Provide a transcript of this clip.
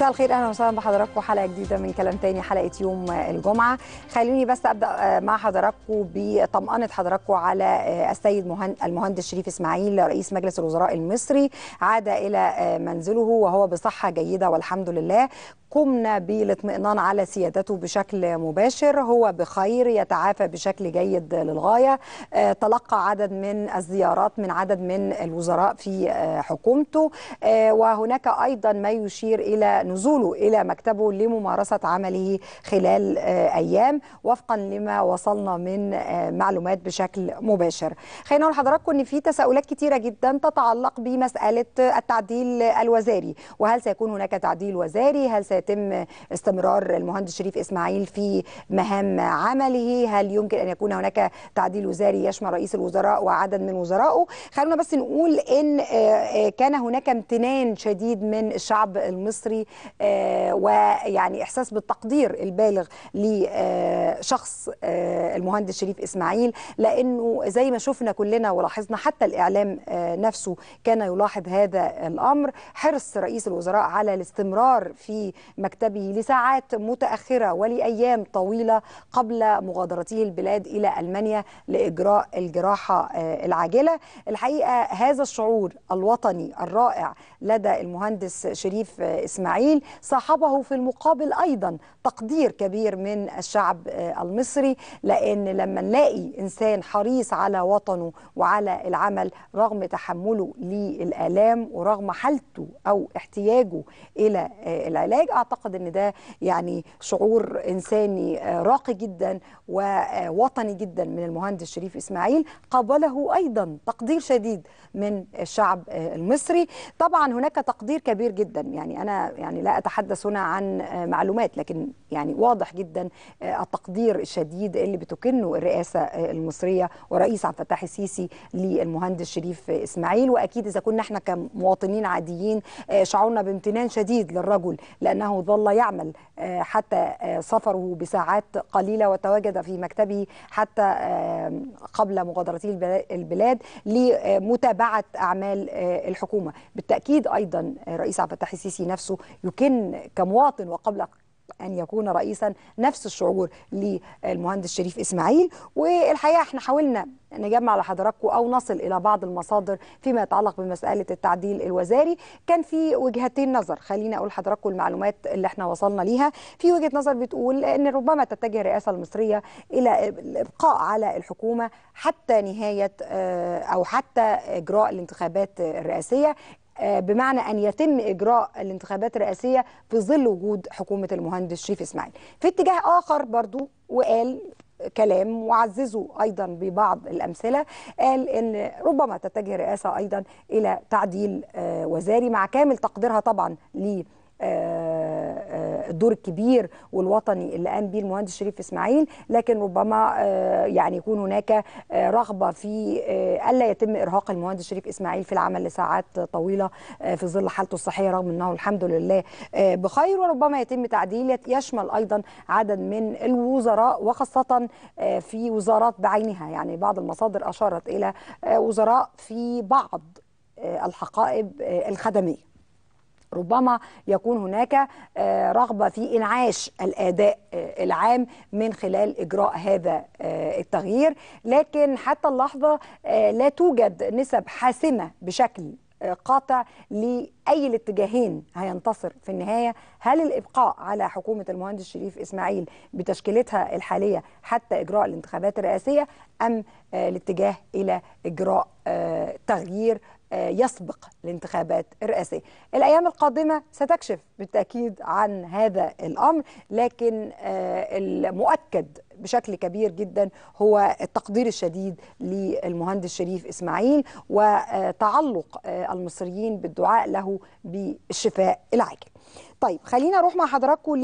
مساء الخير اهلا وسهلا بحضراتكم حلقه جديده من كلام تاني حلقه يوم الجمعه خليني بس ابدا آه، مع حضراتكم بطمانه حضراتكم على آه، السيد المهندس شريف اسماعيل رئيس مجلس الوزراء المصري عاد الى آه، منزله وهو بصحه جيده والحمد لله قمنا بالاطمئنان على سيادته بشكل مباشر هو بخير يتعافى بشكل جيد للغاية آه، تلقى عدد من الزيارات من عدد من الوزراء في آه، حكومته آه، وهناك أيضا ما يشير إلى نزوله إلى مكتبه لممارسة عمله خلال أيام وفقا لما وصلنا من معلومات بشكل مباشر خلينا نقول لحضراتكم ان في تساؤلات كثيره جدا تتعلق بمساله التعديل الوزاري وهل سيكون هناك تعديل وزاري هل سي يتم استمرار المهندس شريف اسماعيل في مهام عمله هل يمكن ان يكون هناك تعديل وزاري يشمل رئيس الوزراء وعدد من وزرائه خلونا بس نقول ان آه، آه، كان هناك امتنان شديد من الشعب المصري آه، ويعني احساس بالتقدير البالغ لشخص المهندس شريف اسماعيل لانه زي ما شفنا كلنا ولاحظنا حتى الاعلام نفسه كان يلاحظ هذا الامر حرص رئيس الوزراء على الاستمرار في مكتبه لساعات متأخرة ولأيام طويلة قبل مغادرته البلاد إلى ألمانيا لإجراء الجراحة آه، العاجلة الحقيقة هذا الشعور الوطني الرائع لدى المهندس شريف آه، إسماعيل صاحبه في المقابل أيضا تقدير كبير من الشعب آه، المصري لأن لما نلاقي إنسان حريص على وطنه وعلى العمل رغم تحمله للآلام ورغم حالته أو احتياجه إلى العلاج اعتقد ان ده يعني شعور انساني آه، راقي جدا ووطني آه، جدا من المهندس شريف اسماعيل قابله ايضا تقدير شديد من الشعب آه، المصري طبعا هناك تقدير كبير جدا يعني انا يعني لا اتحدث هنا عن معلومات لكن يعني واضح جدا التقدير الشديد اللي بتكنه الرئاسه المصريه ورئيس عبد الفتاح السيسي للمهندس شريف اسماعيل واكيد اذا كنا احنا كمواطنين عاديين شعورنا بامتنان شديد للرجل لانه أنه ظل يعمل آه، حتى آه، سفره بساعات قليلة وتواجد في مكتبه حتى آه، قبل مغادرته البلاد لمتابعة أعمال الحكومة بالتأكيد أيضا رئيس عبد الفتاح السيسي نفسه يكن كمواطن وقبل أن يكون رئيسا نفس الشعور للمهندس شريف إسماعيل والحقيقة احنا حاولنا نجمع لحضراتكم أو نصل إلى بعض المصادر فيما يتعلق بمسألة التعديل الوزاري كان في وجهتين نظر خلينا أقول لحضراتكم المعلومات اللي احنا وصلنا ليها في وجهة نظر بتقول أن ربما تتجه الرئاسة المصرية إلى الإبقاء على الحكومة حتى نهاية آه، أو حتى إجراء الانتخابات الرئاسية آه، بمعنى ان يتم اجراء الانتخابات الرئاسيه في ظل وجود حكومه المهندس شريف اسماعيل في اتجاه اخر برضو وقال كلام وعززه ايضا ببعض الامثله قال ان ربما تتجه الرئاسه ايضا الى تعديل آه، وزاري مع كامل تقديرها طبعا ليه الدور الكبير والوطني اللي قام به المهندس شريف اسماعيل لكن ربما آه، يعني يكون هناك آه، رغبه في آه، الا يتم ارهاق المهندس شريف اسماعيل في العمل لساعات طويله في ظل حالته الصحيه رغم انه الحمد لله بخير وربما يتم تعديل يشمل ايضا عدد من الوزراء وخاصه في وزارات بعينها يعني بعض المصادر اشارت الى وزراء في بعض الحقائب الخدميه ربما يكون هناك آه، رغبة في إنعاش الأداء آه، العام من خلال إجراء هذا آه، التغيير لكن حتى اللحظة لا توجد نسب حاسمة بشكل قاطع لأي الاتجاهين هينتصر في النهاية هل الإبقاء على حكومة المهندس شريف إسماعيل بتشكيلتها الحالية حتى إجراء الانتخابات الرئاسية أم آه، الاتجاه إلى إجراء آه، تغيير آه، يسبق الانتخابات الرئاسية الأيام القادمة ستكشف بالتأكيد عن هذا الأمر لكن المؤكد بشكل كبير جدا هو التقدير الشديد للمهندس شريف اسماعيل وتعلق آه، المصريين بالدعاء له بالشفاء العاجل طيب خلينا اروح مع حضراتكم